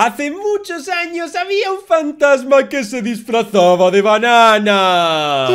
Hace muchos años había un fantasma que se disfrazaba de banana.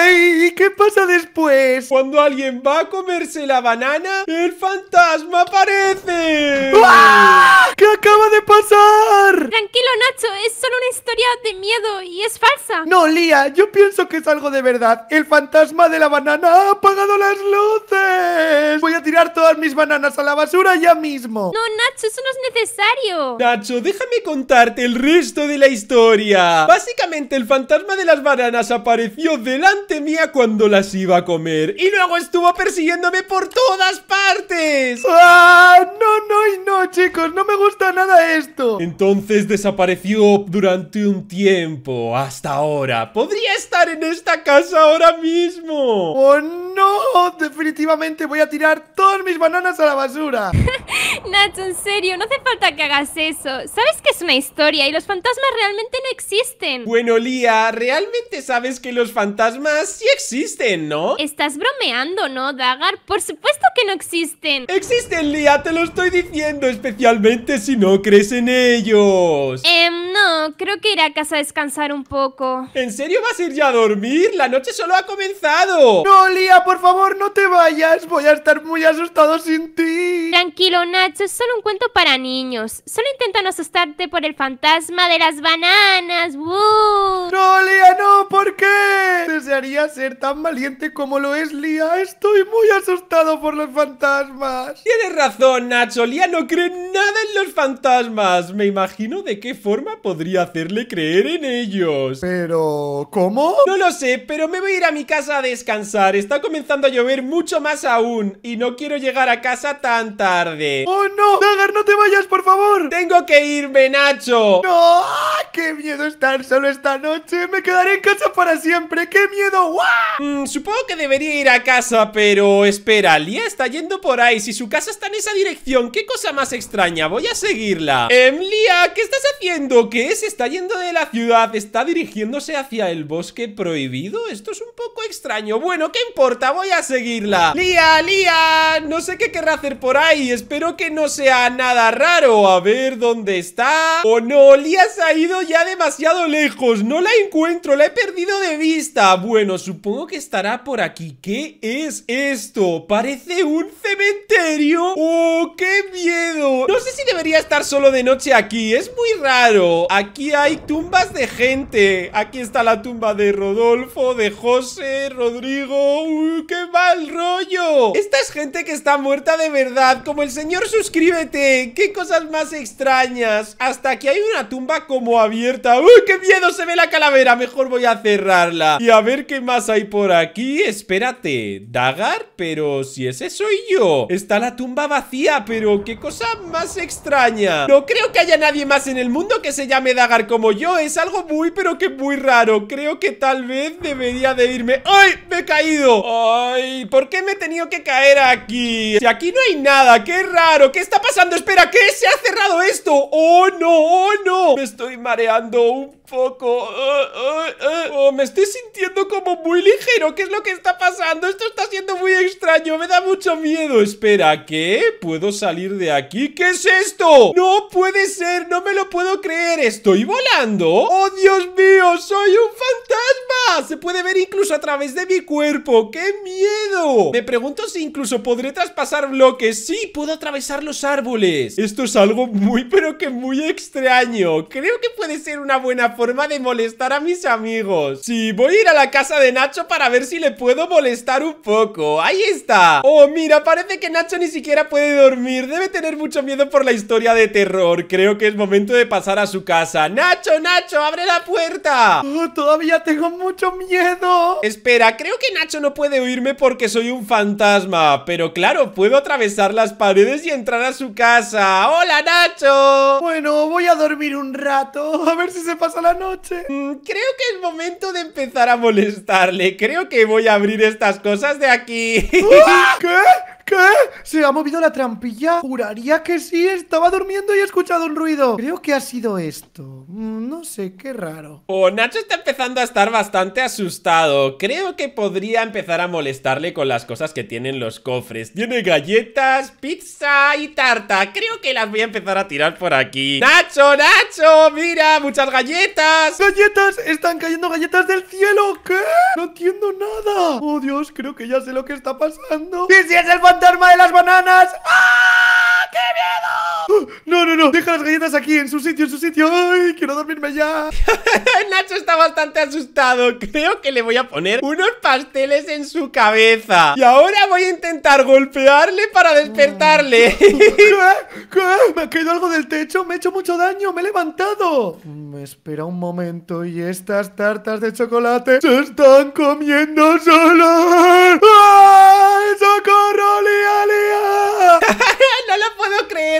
¡Ay! ¿Y qué pasa después? Cuando alguien va a comerse la banana, el fantasma aparece. ¡Uah! ¿Qué acaba de pasar? Tranquilo, Nacho. Es solo una historia de miedo y es falsa. No, Lía. Yo pienso que es algo de verdad. El fantasma de la banana ha apagado las luces. Voy a tirar todas mis bananas a la basura ya mismo. No, Nacho. Eso no es necesario. Nacho, déjame contarte el resto de la historia. Básicamente el fantasma de las bananas apareció delante mía cuando las iba a comer y luego estuvo persiguiéndome por todas partes. ¡Ah! No, no y no, chicos, no me gusta nada esto. Entonces desapareció durante un tiempo, hasta ahora. Podría estar en esta casa ahora mismo. ¡Oh, no! Definitivamente voy a tirar todas mis bananas a la basura. Nacho, en serio, no hace falta que hagas eso sabes que es una historia y los fantasmas realmente no existen. Bueno, Lía, realmente sabes que los fantasmas sí existen, ¿no? Estás bromeando, ¿no, Dagar? Por supuesto que no existen. Existen, Lía, te lo estoy diciendo, especialmente si no crees en ellos. Eh, creo que ir a casa a descansar un poco. ¿En serio vas a ir ya a dormir? ¡La noche solo ha comenzado! No, Lía, por favor, no te vayas. Voy a estar muy asustado sin ti. Tranquilo, Nacho, es solo un cuento para niños. Solo intentan asustarte por el fantasma de las bananas. No, Lía, no, ¿por qué? Desearía ser tan valiente como lo es Lía. Estoy muy asustado por los fantasmas. Tienes razón, Nacho. Lía no cree nada en los fantasmas. Me imagino de qué forma podría hacerle creer en ellos. Pero... ¿Cómo? No lo sé, pero me voy a ir a mi casa a descansar. Está comenzando a llover mucho más aún y no quiero llegar a casa tan tarde. ¡Oh, no! ¡Dagar, no te vayas, por favor! ¡Tengo que irme, Nacho! ¡No! ¡Qué miedo estar solo esta noche! ¡Me quedaré en casa para siempre! ¡Qué miedo! Mm, supongo que debería ir a casa, pero... Espera, Lía está yendo por ahí. Si su casa está en esa dirección, ¿qué cosa más extraña? Voy a seguirla. Em, ¿qué estás haciendo? ¿Qué es? está yendo de la ciudad, está dirigiéndose hacia el bosque prohibido. Esto es un poco extraño. Bueno, ¿qué importa? Voy a seguirla. ¡Lía, Lía! No sé qué querrá hacer por ahí. Espero que no sea nada raro. A ver dónde está. ¡Oh, no! Lía se ha ido ya demasiado lejos. No la encuentro. La he perdido de vista. Bueno, supongo que estará por aquí. ¿Qué es esto? Parece un cementerio. ¡Oh, qué miedo! No sé si debería estar solo de noche aquí. Es muy raro. Aquí hay tumbas de gente. Aquí está la tumba de Rodolfo, de José, Rodrigo. ¡Uy, qué mal rollo! Esta es gente que está muerta de verdad, como el señor suscríbete. ¡Qué cosas más extrañas! Hasta aquí hay una tumba como abierta. ¡Uy, qué miedo! Se ve la calavera. Mejor voy a cerrarla. Y a ver qué más hay por aquí. Espérate, Dagar, pero si ese soy yo. Está la tumba vacía, pero qué cosa más extraña. No creo que haya nadie más en el mundo que se da Dagar como yo es algo muy, pero que muy raro. Creo que tal vez debería de irme. ¡Ay! ¡Me he caído! ¡Ay! ¿Por qué me he tenido que caer aquí? Si aquí no hay nada, qué raro. ¿Qué está pasando? Espera, ¿qué? ¿Se ha cerrado esto? ¡Oh, no! ¡Oh, no! Me estoy mareando un poco. Oh, oh, oh. me estoy sintiendo como muy ligero. ¿Qué es lo que está pasando? Esto está siendo muy extraño. Me da mucho miedo. Espera, ¿qué? ¿Puedo salir de aquí? ¿Qué es esto? No puede ser. No me lo puedo creer. ¿Estoy volando? ¡Oh, Dios mío! ¡Soy un fantasma! Se puede ver incluso a través de mi cuerpo. ¡Qué miedo! Me pregunto si incluso podré traspasar bloques. Sí, puedo atravesar los árboles. Esto es algo muy, pero que muy extraño. Creo que puede ser una buena forma de molestar a mis amigos Sí, voy a ir a la casa de Nacho para ver si le puedo molestar un poco ¡Ahí está! Oh, mira, parece que Nacho ni siquiera puede dormir Debe tener mucho miedo por la historia de terror Creo que es momento de pasar a su casa ¡Nacho, Nacho, abre la puerta! Oh, todavía tengo mucho miedo Espera, creo que Nacho no puede oírme porque soy un fantasma Pero claro, puedo atravesar las paredes y entrar a su casa ¡Hola, Nacho! Bueno, voy a dormir un rato A ver si se pasa la noche. Mm, creo que es momento de empezar a molestarle. Creo que voy a abrir estas cosas de aquí. ¿Qué? ¿Qué? ¿Se ha movido la trampilla? Juraría que sí, estaba durmiendo y he escuchado un ruido Creo que ha sido esto mm, No sé, qué raro Oh, Nacho está empezando a estar bastante asustado Creo que podría empezar a molestarle con las cosas que tienen los cofres Tiene galletas, pizza y tarta Creo que las voy a empezar a tirar por aquí ¡Nacho, Nacho! ¡Mira, muchas galletas! ¡Galletas! ¡Están cayendo galletas del cielo! ¿Qué? No entiendo nada Oh, Dios, creo que ya sé lo que está pasando ¡Sí, es el Arma de las bananas! ¡Ah! ¡Qué miedo! ¡Ah! No, no, no, deja las galletas aquí, en su sitio, en su sitio ¡Ay, quiero dormirme ya! Nacho está bastante asustado Creo que le voy a poner unos pasteles en su cabeza Y ahora voy a intentar golpearle para despertarle ¿Qué? ¿Me ha caído algo del techo? ¿Me he hecho mucho daño? ¿Me he levantado? Me mm, espera un momento y estas tartas de chocolate se están comiendo solas ¡Ah!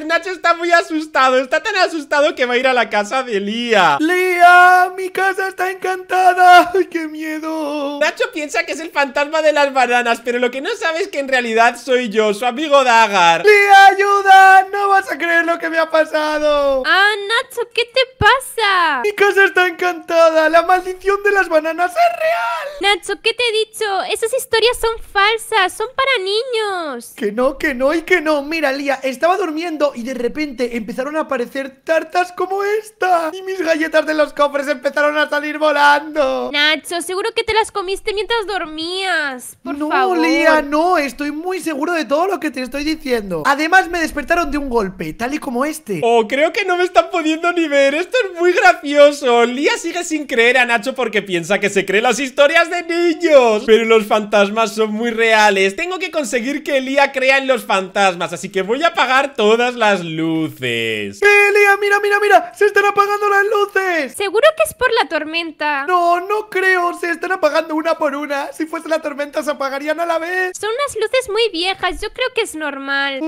Nacho está muy asustado. Está tan asustado que va a ir a la casa de Lía. ¡Lía! ¡Mi casa está encantada! ¡Ay, qué miedo! Nacho piensa que es el fantasma de las bananas, pero lo que no sabe es que en realidad soy yo, su amigo Dagar. ¡Lía, ayuda! ¡No vas a creer lo que me ha pasado! ¡Ah, Nacho! ¿Qué te pasa? ¡Mi casa está encantada! ¡La maldición de las bananas es real! Nacho, ¿qué te he dicho? Esas historias son falsas, son para niños. Que no, que no y que no. Mira, Lía, estaba durmiendo y de repente empezaron a aparecer tartas como esta. Y mis galletas de los cofres empezaron a salir volando. Nacho, seguro que te las comiste mientras dormías. no, Lía, no. Estoy muy seguro de todo lo que te estoy diciendo. Además, me despertaron de un golpe, tal y como este. Oh, creo que no me están pudiendo ni ver. Esto es muy gracioso. Lía sigue sin creer a Nacho porque piensa que se cree las historias de niños. Pero los fantasmas son muy reales. Tengo que conseguir que Lía crea en los fantasmas. Así que voy a pagar todas las luces. ¡Elia, mira, mira, mira! ¡Se están apagando las luces! Seguro que es por la tormenta. No, no creo. Se están apagando una por una. Si fuese la tormenta, se apagarían a la vez. Son unas luces muy viejas. Yo creo que es normal.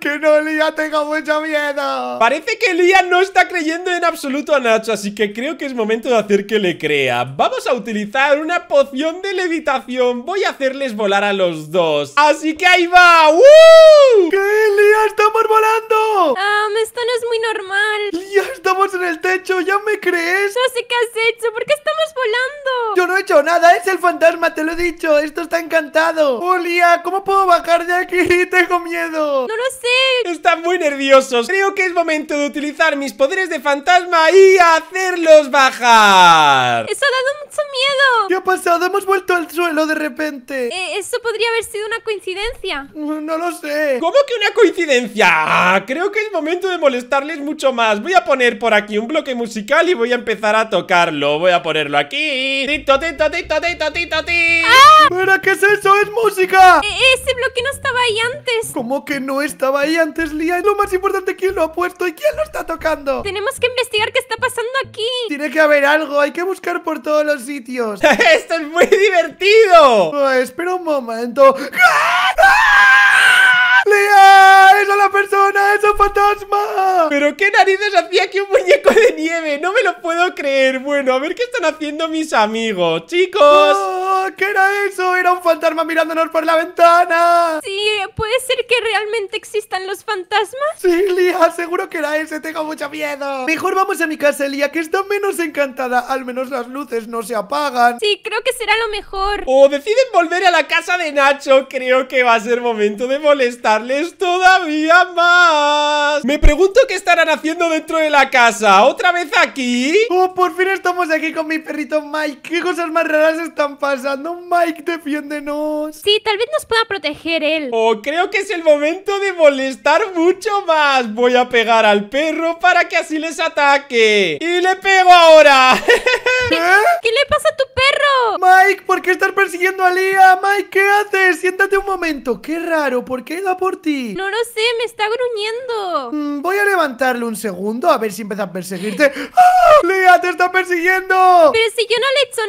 que no, Lía, tengo mucha miedo. Parece que Elia no está creyendo en absoluto a Nacho, así que creo que es momento de hacer que le crea. Vamos a utilizar una poción de levitación. Voy a hacerles volar a los dos. Así que ahí va. ¡Uh! ¡Que Elia, estamos volando! Ah, esto no es muy normal. ¡Ya estamos en el techo! ¿Ya me crees? No sé qué has hecho. ¿Por qué estamos volando? Yo no he hecho nada. Es el fantasma, te lo he dicho. Esto está encantado. Julia, ¿cómo puedo bajar de aquí? Tengo miedo. No lo sé. Están muy nerviosos. Creo que es momento de utilizar mis poderes de fantasma y hacerlos bajar. Eso ha dado mucho miedo. ¿Qué ha pasado? Hemos vuelto al suelo de repente. Eh, eso podría haber sido una coincidencia. no lo sé. ¿Cómo que una coincidencia? Ah, creo que es momento de molestarles mucho más Voy a poner por aquí un bloque musical y voy a empezar a tocarlo Voy a ponerlo aquí Tito, tito, tito, tito, tito, Tito. ¡Ah! ¿qué es eso? ¡Es música! E, ese bloque no estaba ahí antes ¿Cómo que no estaba ahí antes, Lía? Es lo más importante, ¿quién lo ha puesto y quién lo está tocando? Tenemos que investigar qué está pasando aquí Tiene que haber algo, hay que buscar por todos los sitios ¡Esto es muy divertido! espera un momento ¡Ah! ¡Ah! ¡Lea! ¡Es la persona! ¡Es un fantasma! ¿Pero qué narices hacía aquí un muñeco de nieve? No me lo puedo creer Bueno, a ver qué están haciendo mis amigos ¡Chicos! Oh, ¿Qué era eso? ¡Era un fantasma mirándonos por la ventana! Sí, ¿puede ser que realmente existan los fantasmas? Sí, Lía, seguro que era ese Tengo mucho miedo Mejor vamos a mi casa, Lía, que está menos encantada Al menos las luces no se apagan Sí, creo que será lo mejor O deciden volver a la casa de Nacho Creo que va a ser momento de molestar todavía más Me pregunto qué estarán haciendo dentro de la casa ¿Otra vez aquí? Oh, por fin estamos aquí con mi perrito Mike ¿Qué cosas más raras están pasando? Mike, defiéndenos Sí, tal vez nos pueda proteger él Oh, creo que es el momento de molestar mucho más Voy a pegar al perro para que así les ataque Y le pego ahora Lía, Mike, ¿qué haces? Siéntate un momento. Qué raro, ¿por qué iba por ti? No lo sé, me está gruñendo. Mm, voy a levantarle un segundo a ver si empieza a perseguirte. ¡Ah! ¡Lía, te está persiguiendo! Pero si yo no le he hecho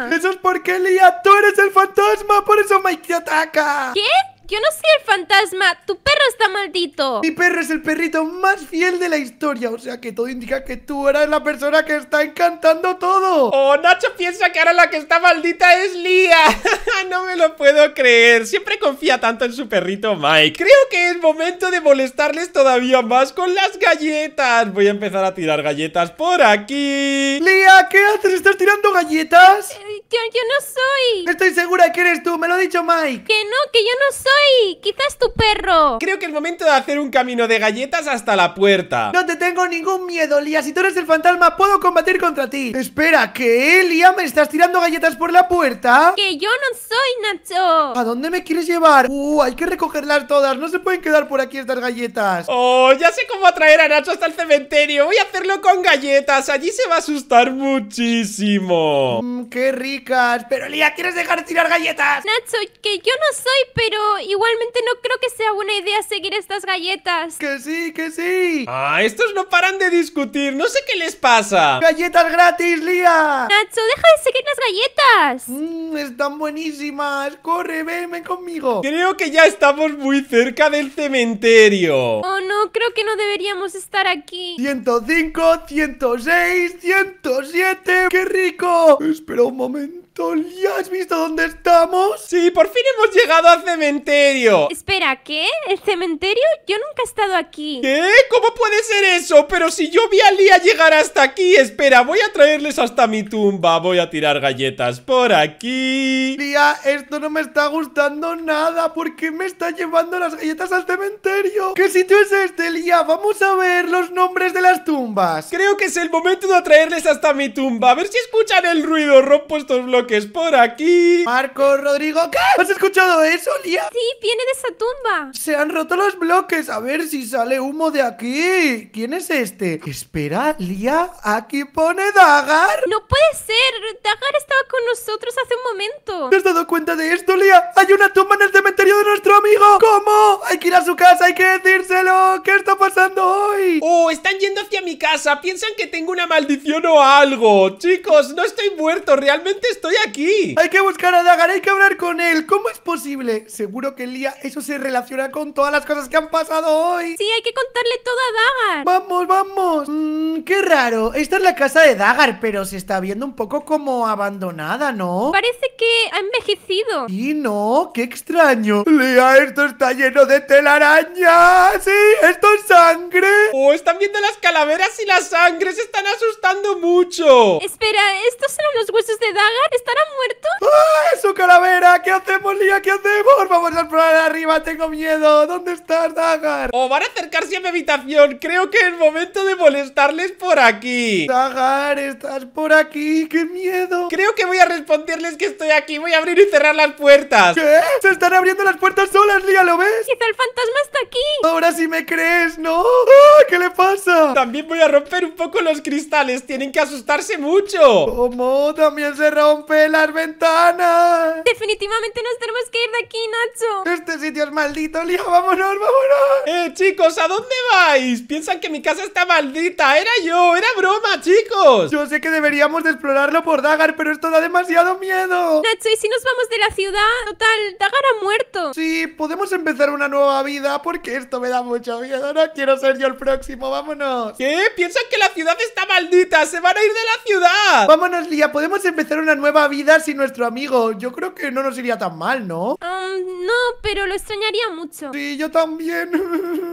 nada. Eso es porque, Lía, tú eres el fantasma. Por eso Mike te ataca. ¿Qué? Yo no soy el fantasma, tu perro está maldito. Mi perro es el perrito más fiel de la historia, o sea que todo indica que tú eres la persona que está encantando todo. Oh, Nacho piensa que ahora la que está maldita es Lía. no me lo puedo creer, siempre confía tanto en su perrito Mike. Creo que es momento de molestarles todavía más con las galletas. Voy a empezar a tirar galletas por aquí. Lía, ¿qué haces? ¿Estás tirando galletas? Eh, yo, yo no soy. Estoy segura que eres tú, me lo ha dicho Mike. Que no, que yo no soy. ¡Quizás tu perro! Creo que es momento de hacer un camino de galletas hasta la puerta. No te tengo ningún miedo, Lía. Si tú eres el fantasma, puedo combatir contra ti. Espera, ¿qué, Lía? ¿Me estás tirando galletas por la puerta? ¡Que yo no soy, Nacho! ¿A dónde me quieres llevar? Uh, hay que recogerlas todas. No se pueden quedar por aquí estas galletas. Oh, ya sé cómo atraer a Nacho hasta el cementerio. Voy a hacerlo con galletas. Allí se va a asustar muchísimo. Mmm, qué ricas. Pero, Lía, ¿quieres dejar de tirar galletas? Nacho, que yo no soy, pero igualmente no creo que sea buena idea seguir estas galletas. ¡Que sí, que sí! ¡Ah, estos no paran de discutir! ¡No sé qué les pasa! ¡Galletas gratis, Lía! ¡Nacho, deja de seguir las galletas! Mmm, ¡Están buenísimas! ¡Corre, venme conmigo! Creo que ya estamos muy cerca del cementerio. Oh, no, creo que no deberíamos estar aquí. 105, 106, 107. ¡Qué rico! Espera un momento ya ¿has visto dónde estamos? Sí, por fin hemos llegado al cementerio. Espera, ¿qué? ¿El cementerio? Yo nunca he estado aquí. ¿Qué? ¿Cómo puede ser eso? Pero si yo vi a Lía llegar hasta aquí. Espera, voy a traerles hasta mi tumba. Voy a tirar galletas por aquí. Lía, esto no me está gustando nada. ¿Por qué me está llevando las galletas al cementerio? ¿Qué sitio es este, Lía? Vamos a ver los nombres de las tumbas. Creo que es el momento de traerles hasta mi tumba. A ver si escuchan el ruido. Rompo estos bloques que es por aquí. Marco, Rodrigo, ¿qué? ¿Has escuchado eso, Lía? Sí, viene de esa tumba. Se han roto los bloques. A ver si sale humo de aquí. ¿Quién es este? Espera, Lía, aquí pone Dagar. No puede ser. Dagar estaba con nosotros hace un momento. ¿Te has dado cuenta de esto, Lía? Hay una tumba en el cementerio de nuestro amigo. ¿Cómo? Hay que ir a su casa, hay que decírselo. ¿Qué está pasando hoy? Oh, están yendo hacia mi casa. Piensan que tengo una maldición o algo. Chicos, no estoy muerto. Realmente estoy aquí! Hay que buscar a Dagar, hay que hablar con él. ¿Cómo es posible? Seguro que Lía, eso se relaciona con todas las cosas que han pasado hoy. Sí, hay que contarle todo a Dagar. Vamos, vamos. Mmm, qué raro. Esta es la casa de Dagar, pero se está viendo un poco como abandonada, ¿no? Parece que ha envejecido. Y no, qué extraño. Lía, esto está lleno de telarañas. Sí, esto es sangre. Oh, están viendo las calaveras y la sangre. Se están asustando mucho. Espera, ¿estos son los huesos de Dagar? estarán muertos? ¡Ah, ¡Es su calavera! ¿Qué hacemos, Lía? ¿Qué hacemos? Vamos a explorar arriba, tengo miedo. ¿Dónde estás, Dagar? O van a acercarse a mi habitación. Creo que es momento de molestarles por aquí. Dagar, estás por aquí. ¡Qué miedo! Creo que voy a responderles que estoy aquí. Voy a abrir y cerrar las puertas. ¿Qué? ¡Se están abriendo las puertas solas, Lía! ¿Lo ves? Quizá el fantasma está aquí. Ahora sí me crees, ¿no? ¡Ah, ¿Qué le pasa? También voy a romper un poco los cristales. Tienen que asustarse mucho. ¿Cómo? También se rompe las ventanas! Definitivamente nos tenemos que ir de aquí, Nacho. Este sitio es maldito, Lía. Vámonos, vámonos. Eh, chicos, ¿a dónde vais? Piensan que mi casa está maldita. Era yo, era broma, chicos. Yo sé que deberíamos de explorarlo por Dagar, pero esto da demasiado miedo. Nacho, ¿y si nos vamos de la ciudad? Total, Dagar ha muerto. Sí, podemos empezar una nueva vida porque esto me da mucho miedo. No quiero ser yo el próximo, vámonos. ¿Qué? Piensan que la ciudad está maldita. Se van a ir de la ciudad. Vámonos, Lía. Podemos empezar una nueva vida sin nuestro amigo. Yo creo que no nos iría tan mal, ¿no? Ah, no, pero lo extrañaría mucho. Sí, yo también.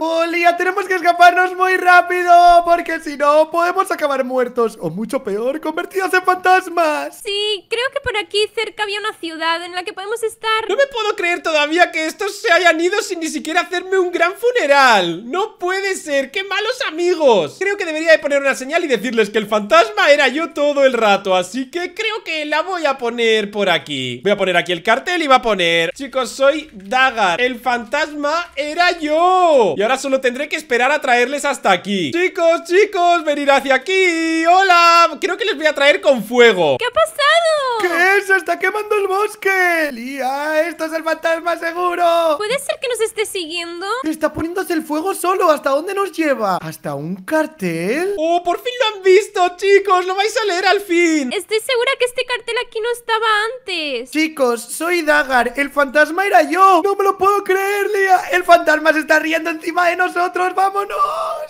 Olia, tenemos que escaparnos muy rápido, porque si no, podemos acabar muertos, o mucho peor, convertidos en fantasmas. Sí, creo que por aquí cerca había una ciudad en la que podemos estar. No me puedo creer todavía que estos se hayan ido sin ni siquiera hacerme un gran funeral. No puede ser, qué malos amigos. Creo que debería de poner una señal y decirles que el fantasma era yo todo el rato, así que creo que la voy a poner por aquí Voy a poner aquí el cartel y va a poner Chicos, soy Dagar El fantasma era yo Y ahora solo tendré que esperar a traerles hasta aquí Chicos, chicos, venir hacia aquí Hola, creo que les voy a traer con fuego ¿Qué ha pasado? ¿Qué? es está quemando el bosque! ¡Lía, esto es el fantasma seguro! ¿Puede ser que nos esté siguiendo? Está poniéndose el fuego solo, ¿hasta dónde nos lleva? ¿Hasta un cartel? ¡Oh, por fin lo han visto, chicos! ¡Lo vais a leer al fin! Estoy segura que este cartel aquí no estaba antes. Chicos, soy Dagar. El fantasma era yo. No me lo puedo creer, Lea. El fantasma se está riendo encima de nosotros. ¡Vámonos!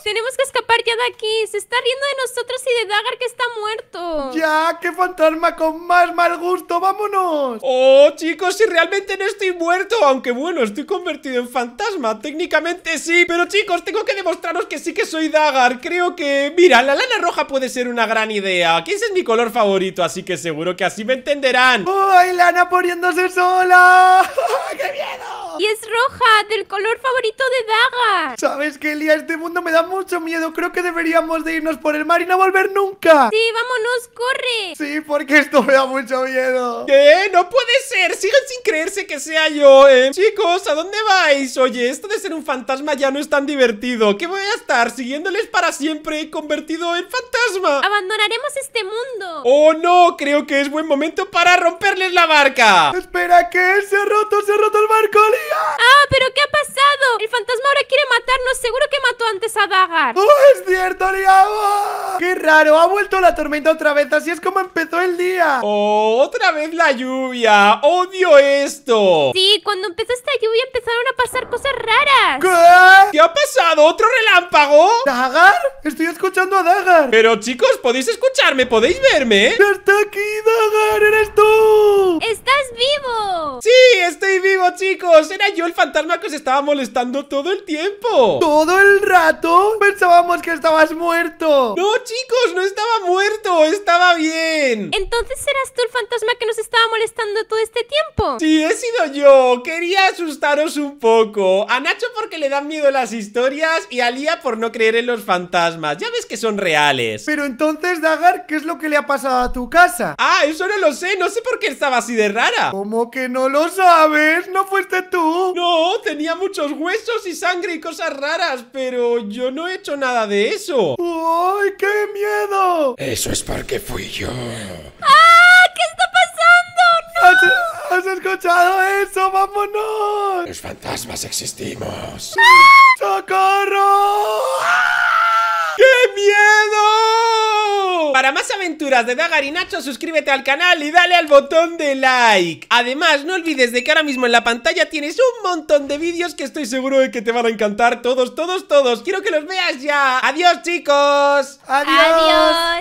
Tenemos que escapar ya de aquí. Se está riendo de nosotros y de Dagar que está muerto. Ya, qué fantasma con más mal gusto. ¡Vámonos! Oh, chicos, si realmente no estoy muerto. Aunque bueno, estoy convertido en fantasma. Técnicamente sí. Pero chicos, tengo que demostraros que sí que soy Dagar. Creo que... Mira, la lana roja puede ser una gran idea. Aquí ese es mi color favorito. Así que seguro que así me entenderán. ¡Ay, Lana poniéndose sola! ¡Qué miedo! Y es roja, del color favorito de Daga. ¿Sabes qué, Lía? Este mundo me da mucho miedo. Creo que deberíamos de irnos por el mar y no volver nunca. Sí, vámonos, corre. Sí, porque esto me da mucho miedo. ¿Qué? No puede ser. Sigan sin creerse que sea yo, ¿eh? Chicos, ¿a dónde vais? Oye, esto de ser un fantasma ya no es tan divertido. ¿Qué voy a estar siguiéndoles para siempre convertido en fantasma? Abandonaremos este mundo. Oh, no. Creo que es buen momento momento para romperles la barca. Espera, ¿qué? se ha roto, se ha roto el barco, Lía. Ah, pero ¿qué ha pasado? El fantasma ahora quiere matarnos. Seguro que mató antes a Dagar. Oh, es cierto, Lía. ¡Oh! qué raro, ha vuelto la tormenta otra vez. Así es como empezó el día. Oh, otra vez la lluvia. Odio esto. Sí, cuando empezó esta lluvia empezaron a pasar cosas raras. ¿Qué? ¿Qué ha pasado? ¿Otro relámpago? ¿Dagar? Estoy escuchando a Dagar. Pero chicos, ¿podéis escucharme? ¿Podéis verme? ¡Está aquí, Dagar! eres tú! ¡Estás vivo! ¡Sí, estoy vivo, chicos! Era yo el fantasma que os estaba molestando todo el tiempo ¿Todo el rato? Pensábamos que estabas muerto No, chicos, no estaba muerto, estaba bien Entonces serás tú el fantasma que nos estaba molestando todo este tiempo Sí, he sido yo, quería asustaros un poco A Nacho porque le dan miedo las historias y a Lía por no creer en los fantasmas Ya ves que son reales Pero entonces, Dagar, ¿qué es lo que le ha pasado a tu casa? Ah, eso no no lo sé, no sé por qué estaba así de rara ¿Cómo que no lo sabes? ¿No fuiste tú? No, tenía muchos huesos y sangre y cosas raras Pero yo no he hecho nada de eso ¡Ay, qué miedo! Eso es porque fui yo ¡Ah! ¿Qué está pasando? ¡No! ¿Has, escuchado eso? ¡Vámonos! Los fantasmas existimos ¡Socorro! ¡Qué miedo! Para más aventuras de Dagarinacho, suscríbete al canal y dale al botón de like. Además, no olvides de que ahora mismo en la pantalla tienes un montón de vídeos que estoy seguro de que te van a encantar. Todos, todos, todos. Quiero que los veas ya. Adiós, chicos. Adiós.